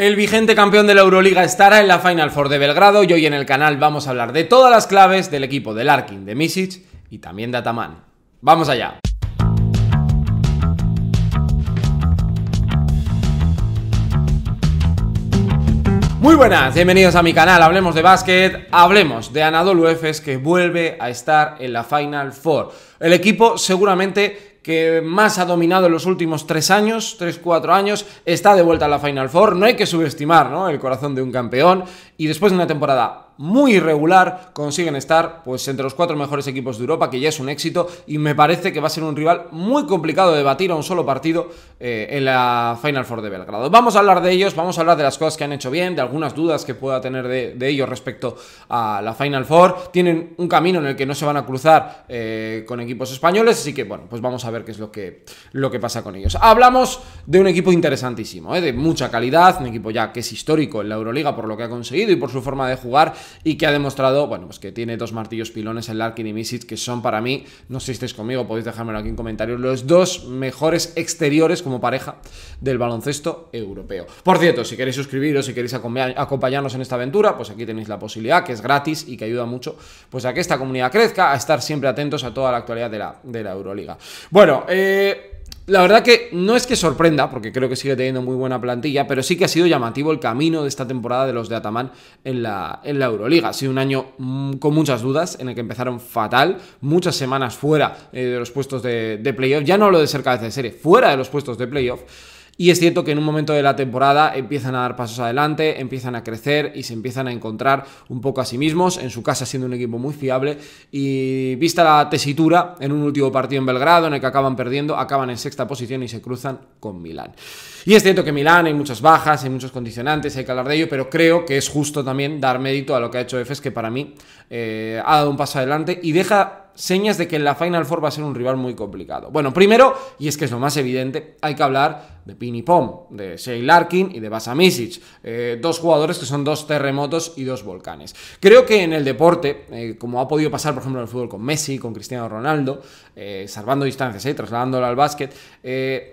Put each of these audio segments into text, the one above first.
El vigente campeón de la Euroliga estará en la Final Four de Belgrado y hoy en el canal vamos a hablar de todas las claves del equipo de Larkin, de Misic y también de Ataman. ¡Vamos allá! Muy buenas, bienvenidos a mi canal, hablemos de básquet, hablemos de Anadolu Efes que vuelve a estar en la Final Four. El equipo seguramente que más ha dominado en los últimos tres años, tres, cuatro años, está de vuelta a la Final Four. No hay que subestimar ¿no? el corazón de un campeón. Y después de una temporada muy irregular, consiguen estar pues entre los cuatro mejores equipos de Europa, que ya es un éxito, y me parece que va a ser un rival muy complicado de batir a un solo partido eh, en la Final Four de Belgrado. Vamos a hablar de ellos, vamos a hablar de las cosas que han hecho bien, de algunas dudas que pueda tener de, ellos respecto a la Final Four. Tienen un camino en el que no se van a cruzar eh, con equipos españoles, así que bueno, pues vamos a ver qué es lo que, lo que pasa con ellos. Hablamos de un equipo interesantísimo, eh, de mucha calidad, un equipo ya que es histórico en la Euroliga por lo que ha conseguido y por su forma de jugar y que ha demostrado, bueno, pues que tiene dos martillos pilones en Larkin y Misic, que son para mí, no sé si estáis conmigo, podéis dejármelo aquí en comentarios, los dos mejores exteriores como pareja del baloncesto europeo. Por cierto, si queréis suscribiros, si queréis acompañarnos en esta aventura, pues aquí tenéis la posibilidad, que es gratis y que ayuda mucho, pues a que esta comunidad crezca, a estar siempre atentos a toda la actualidad de la, de la Euroliga. Bueno, eh... La verdad que no es que sorprenda, porque creo que sigue teniendo muy buena plantilla, pero sí que ha sido llamativo el camino de esta temporada de los de Ataman en la, en la Euroliga. Ha sido un año mm, con muchas dudas, en el que empezaron fatal, muchas semanas fuera eh, de los puestos de, de playoff, ya no hablo de ser cabeza de serie, fuera de los puestos de playoff. Y es cierto que en un momento de la temporada empiezan a dar pasos adelante, empiezan a crecer y se empiezan a encontrar un poco a sí mismos, en su casa siendo un equipo muy fiable. Y vista la tesitura en un último partido en Belgrado, en el que acaban perdiendo, acaban en sexta posición y se cruzan con Milán. Y es cierto que Milán hay muchas bajas, hay muchos condicionantes, hay que hablar de ello, pero creo que es justo también dar mérito a lo que ha hecho EFES, que para mí eh, ha dado un paso adelante y deja señas de que en la Final Four va a ser un rival muy complicado. Bueno, primero, y es que es lo más evidente, hay que hablar de Pini Pom, de Shane Larkin y de Basa Misic. Eh, dos jugadores que son dos terremotos y dos volcanes. Creo que en el deporte, eh, como ha podido pasar, por ejemplo, en el fútbol con Messi, con Cristiano Ronaldo, eh, salvando distancias y trasladándolo al básquet,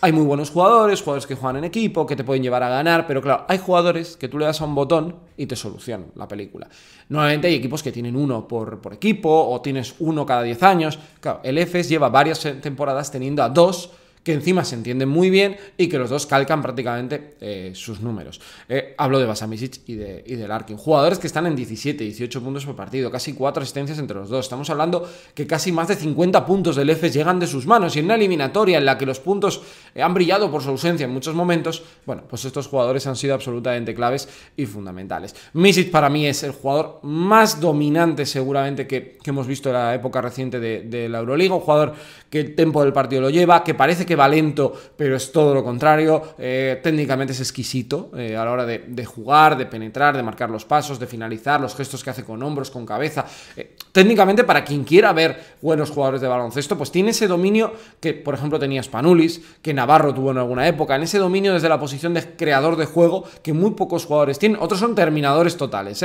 hay muy buenos jugadores, jugadores que juegan en equipo, que te pueden llevar a ganar, pero claro, hay jugadores que tú le das a un botón y te solucionan la película. Normalmente hay equipos que tienen uno por, por equipo o tienes uno cada 10 años. Claro, el EFES lleva varias temporadas teniendo a dos que encima se entienden muy bien y que los dos calcan prácticamente eh, sus números. Eh, hablo de Basamisic y de, y de Larkin. Jugadores que están en 17, 18 puntos por partido, casi cuatro asistencias entre los dos. Estamos hablando que casi más de 50 puntos del F llegan de sus manos y en una eliminatoria en la que los puntos eh, han brillado por su ausencia en muchos momentos, bueno, pues estos jugadores han sido absolutamente claves y fundamentales. Misic para mí es el jugador más dominante seguramente que, hemos visto en la época reciente de, de la Euroliga, un jugador que el tempo del partido lo lleva, que parece que que va lento, pero es todo lo contrario. Eh, técnicamente es exquisito eh, a la hora de, jugar, de penetrar, de marcar los pasos, de finalizar, los gestos que hace con hombros, con cabeza. Eh, técnicamente, para quien quiera ver buenos jugadores de baloncesto, pues tiene ese dominio que, por ejemplo, tenía Spanulis, que Navarro tuvo en alguna época, en ese dominio desde la posición de creador de juego que muy pocos jugadores tienen. Otros son terminadores totales,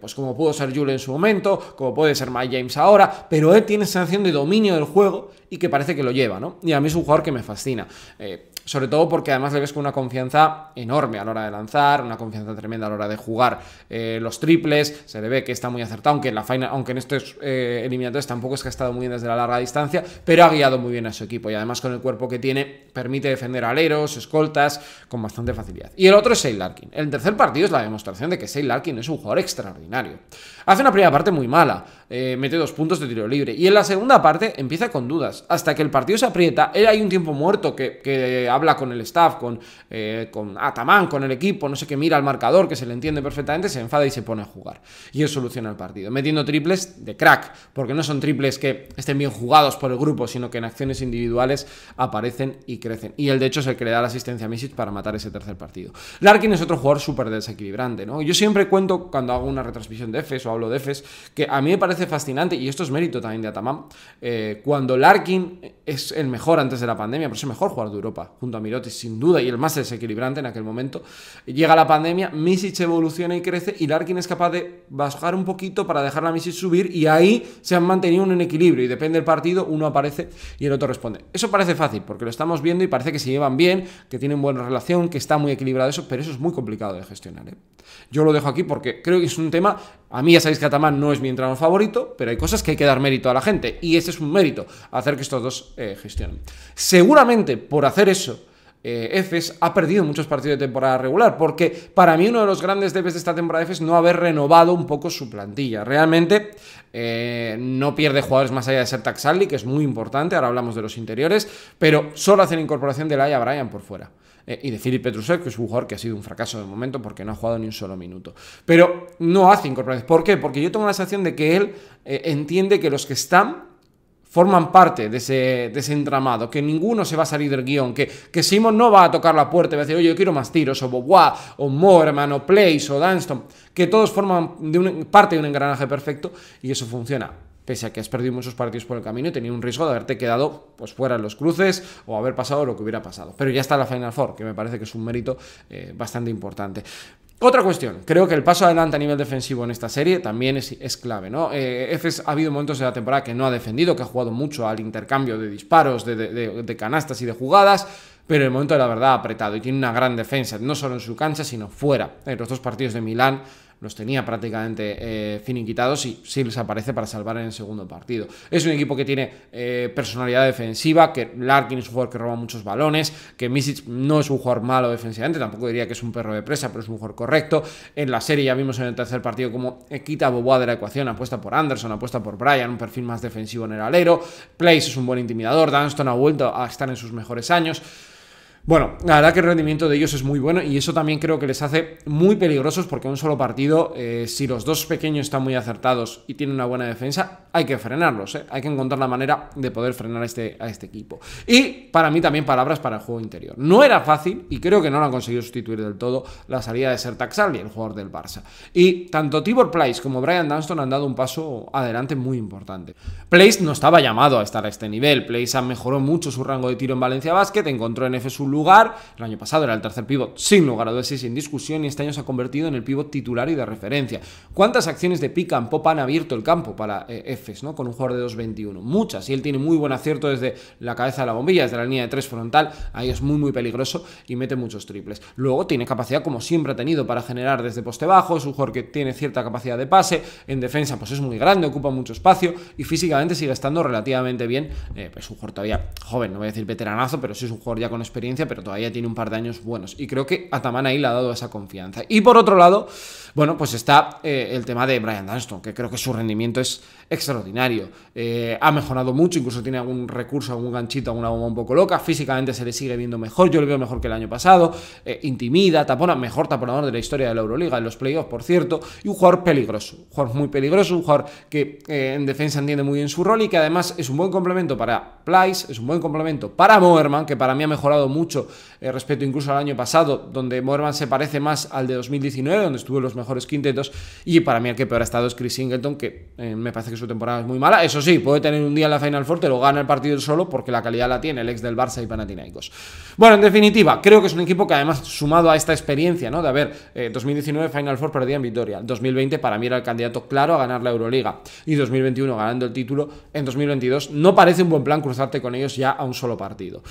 pues como pudo ser Jule en su momento, como puede ser Mike James ahora, pero él tiene esa sensación de dominio del juego y que parece que lo lleva, ¿no? Y a mí es un jugador que me fascina. Eh, sobre todo porque además le ves con una confianza enorme a la hora de lanzar, una confianza tremenda a la hora de jugar eh, los triples, se le ve que está muy acertado, aunque en, la final, aunque en estos eh, eliminatorios tampoco es que ha estado muy bien desde la larga distancia, pero ha guiado muy bien a su equipo y además con el cuerpo que tiene permite defender aleros, escoltas, con bastante facilidad. Y el otro es Sale Larkin. El tercer partido es la demostración de que Sale Larkin es un jugador extraordinario. Hace una primera parte muy mala, eh, mete dos puntos de tiro libre y en la segunda parte empieza con dudas, hasta que el partido se aprieta, él hay un tiempo muerto que, habla con el staff, con, Atamán, eh, con con el equipo, no sé qué, mira al marcador, que se le entiende perfectamente, se enfada y se pone a jugar. Y él soluciona el partido. Metiendo triples de crack, porque no son triples que estén bien jugados por el grupo, sino que en acciones individuales aparecen y crecen. Y él de hecho es el que le da la asistencia a Misic para matar ese tercer partido. Larkin es otro jugador súper desequilibrante, ¿no? Yo siempre cuento cuando hago una retransmisión de FES o hablo de FES, que a mí me parece fascinante, y esto es mérito también de Atamán eh, cuando Larkin es el mejor antes de la pandemia, pandemia, por eso es mejor jugar de Europa, junto a Miroti sin duda y el más desequilibrante en aquel momento. Llega la pandemia, Misic evoluciona y crece y Larkin es capaz de bajar un poquito para dejar la Misic subir y ahí se han mantenido un equilibrio y depende del partido, uno aparece y el otro responde. Eso parece fácil porque lo estamos viendo y parece que se llevan bien, que tienen buena relación, que está muy equilibrado eso, pero eso es muy complicado de gestionar. ¿eh? Yo lo dejo aquí porque creo que es un tema, a mí ya sabéis que Ataman no es mi entrenador favorito, pero hay cosas que hay que dar mérito a la gente y ese es un mérito, hacer que estos dos eh, gestionen seguramente por hacer eso, eh, Efes ha perdido muchos partidos de temporada regular, porque para mí uno de los grandes debes de esta temporada de Efes no haber renovado un poco su plantilla. Realmente eh, no pierde jugadores más allá de ser Taxali, que es muy importante, ahora hablamos de los interiores, pero solo hacen incorporación de Laia Bryan por fuera. Eh, y de Filipe Petrusev, que es un jugador que ha sido un fracaso de momento porque no ha jugado ni un solo minuto. Pero no hace incorporación. ¿Por qué? Porque yo tengo la sensación de que él entiende que los que están forman parte de ese, entramado, que ninguno se va a salir del guión, que, que Simon no va a tocar la puerta y va a decir, oye, yo quiero más tiros, o Bobois, o Morman, o Place, o Dunston, que todos forman de una parte de un engranaje perfecto y eso funciona. Pese a que has perdido muchos partidos por el camino y tenía un riesgo de haberte quedado pues, fuera en los cruces o haber pasado lo que hubiera pasado. Pero ya está la Final Four, que me parece que es un mérito eh, bastante importante. Otra cuestión, creo que el paso adelante a nivel defensivo en esta serie también es, clave, ¿no? Eh, ha habido momentos de la temporada que no ha defendido, que ha jugado mucho al intercambio de disparos, de, canastas y de jugadas, pero en el momento de la verdad ha apretado y tiene una gran defensa, no solo en su cancha, sino fuera. En los dos partidos de Milán los tenía prácticamente eh, finiquitados y sí les aparece para salvar en el segundo partido. Es un equipo que tiene eh, personalidad defensiva, que Larkin es un jugador que roba muchos balones, que Misic no es un jugador malo defensivamente, tampoco diría que es un perro de presa, pero es un jugador correcto. En la serie ya vimos en el tercer partido cómo quita Boboa de la ecuación, apuesta por Anderson, apuesta por Bryan, un perfil más defensivo en el alero. Place es un buen intimidador, Dunston ha vuelto a estar en sus mejores años. Bueno, la verdad que el rendimiento de ellos es muy bueno y eso también creo que les hace muy peligrosos porque un solo partido, eh, si los dos pequeños están muy acertados y tienen una buena defensa, hay que frenarlos, eh. hay que encontrar la manera de poder frenar a este, a este equipo. Y para mí también palabras para el juego interior. No era fácil y creo que no lo han conseguido sustituir del todo la salida de ser y el jugador del Barça. Y tanto Tibor Place como Brian Dunston han dado un paso adelante muy importante. Place no estaba llamado a estar a este nivel, Place mejoró mucho su rango de tiro en Valencia Basket, encontró en FSU lugar. El año pasado era el tercer pivot, sin lugar a dudas y sin discusión, y este año se ha convertido en el pivot titular y de referencia. ¿Cuántas acciones de pick and pop han abierto el campo para eh, Efes, ¿no? Con un jugador de 2.21. Muchas, y él tiene muy buen acierto desde la cabeza de la bombilla, desde la línea de 3 frontal. Ahí es muy, muy peligroso y mete muchos triples. Luego tiene capacidad, como siempre ha tenido, para generar desde poste bajo. Es un jugador que tiene cierta capacidad de pase. En defensa, pues es muy grande, ocupa mucho espacio y físicamente sigue estando relativamente bien. Eh, es pues, un jugador todavía joven, no voy a decir veteranazo, pero sí es un jugador ya con experiencia pero todavía tiene un par de años buenos. Y creo que Ataman ahí le ha dado esa confianza. Y por otro lado, bueno, pues está eh, el tema de Brian Dunston, que creo que su rendimiento es extraordinario. Eh, ha mejorado mucho, incluso tiene algún recurso, algún ganchito, alguna bomba un poco loca. Físicamente se le sigue viendo mejor, yo lo veo mejor que el año pasado. Eh, intimida, tapona, mejor taponador de la historia de la Euroliga, en los playoffs, por cierto. Y un jugador peligroso, un jugador muy peligroso, un jugador que en defensa entiende muy bien su rol y que además es un buen complemento para Plyce, es un buen complemento para Moerman, que para mí ha mejorado mucho eh, respecto incluso al año pasado, donde Moerman se parece más al de 2019, donde estuvo en los mejores quintetos, y para mí el que peor ha estado es Chris Singleton, que eh, me parece que su temporada es muy mala. Eso sí, puede tener un día en la Final Four, te lo gana el partido solo porque la calidad la tiene el ex del Barça y Panathinaikos. Bueno, en definitiva, creo que es un equipo que además sumado a esta experiencia, ¿no? De haber 2019 eh, Final Four perdida en Vitoria, 2020 para mí era el candidato claro a ganar la Euroliga y 2021 ganando el título, en 2022 no parece un buen plan cruzarte con ellos ya a un solo partido.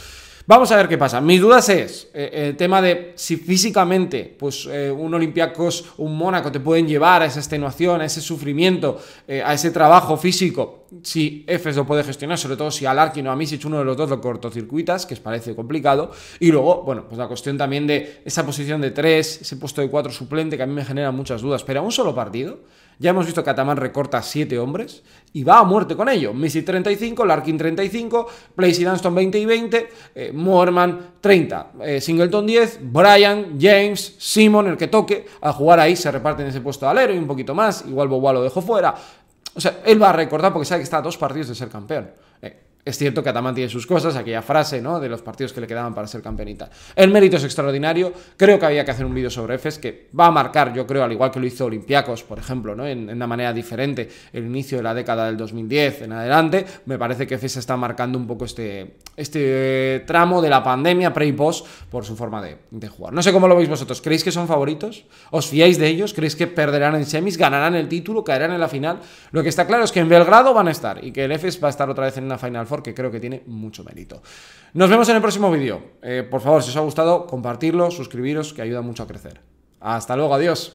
Vamos a ver qué pasa. Mis dudas es eh, eh, el tema de si físicamente pues, eh, un Olympiacos, un Mónaco te pueden llevar a esa extenuación, a ese sufrimiento, a ese trabajo físico si Efes lo puede gestionar, sobre todo si a Larkin o a Misic uno de los dos lo cortocircuitas, que es parece complicado. Y luego, bueno, pues la cuestión también de esa posición de 3, ese puesto de 4 suplente, que a mí me genera muchas dudas. Pero a un solo partido, ya hemos visto que Ataman recorta 7 hombres y va a muerte con ello. Missy 35, Larkin 35, Placey Dunston 20 y 20, Moorman 30, Singleton 10, brian James, Simon, el que toque, a jugar ahí se reparten ese puesto de alero y un poquito más. Igual Bobo lo dejó fuera. O sea, él va a recordar porque sabe que está a dos partidos de ser campeón. Eh, es cierto que Ataman tiene sus cosas, aquella frase, ¿no? De los partidos que le quedaban para ser campeonita. El mérito es extraordinario. Creo que había que hacer un vídeo sobre EFES que va a marcar, yo creo, al igual que lo hizo Olympiacos, por ejemplo, ¿no? En, una manera diferente, el inicio de la década del 2010 en adelante. Me parece que EFES está marcando un poco este, este tramo de la pandemia pre y post por su forma de, jugar. No sé cómo lo veis vosotros. ¿Creéis que son favoritos? ¿Os fiáis de ellos? ¿Creéis que perderán en semis? ¿Ganarán el título? ¿Caerán en la final? Lo que está claro es que en Belgrado van a estar y que el EFES va a estar otra vez en una final que creo que tiene mucho mérito. Nos vemos en el próximo vídeo. Eh, por favor, si os ha gustado, compartirlo, suscribiros, que ayuda mucho a crecer. Hasta luego, adiós.